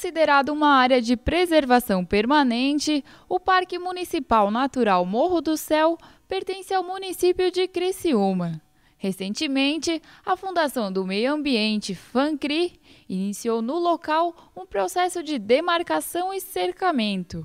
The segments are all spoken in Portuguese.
Considerado uma área de preservação permanente, o Parque Municipal Natural Morro do Céu pertence ao município de Criciúma. Recentemente, a Fundação do Meio Ambiente, FANCRI, iniciou no local um processo de demarcação e cercamento.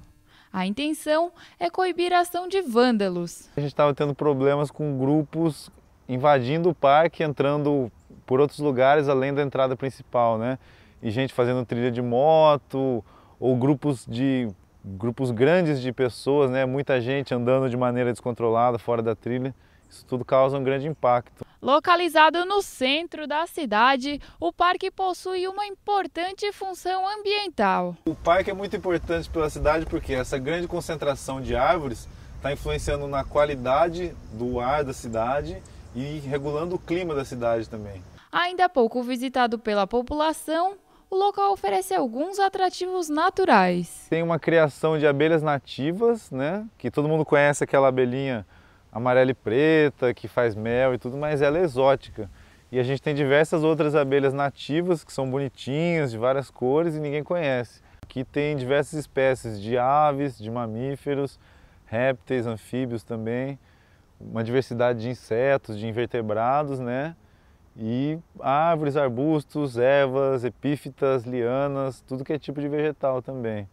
A intenção é coibir a ação de vândalos. A gente estava tendo problemas com grupos invadindo o parque, entrando por outros lugares além da entrada principal, né? e gente fazendo trilha de moto, ou grupos de grupos grandes de pessoas, né? muita gente andando de maneira descontrolada fora da trilha. Isso tudo causa um grande impacto. Localizado no centro da cidade, o parque possui uma importante função ambiental. O parque é muito importante pela cidade porque essa grande concentração de árvores está influenciando na qualidade do ar da cidade e regulando o clima da cidade também. Ainda pouco visitado pela população, o local oferece alguns atrativos naturais. Tem uma criação de abelhas nativas, né? Que todo mundo conhece aquela abelhinha amarela e preta, que faz mel e tudo, mas ela é exótica. E a gente tem diversas outras abelhas nativas que são bonitinhas, de várias cores e ninguém conhece. Aqui tem diversas espécies de aves, de mamíferos, répteis, anfíbios também, uma diversidade de insetos, de invertebrados, né? e árvores, arbustos, ervas, epífitas, lianas, tudo que é tipo de vegetal também.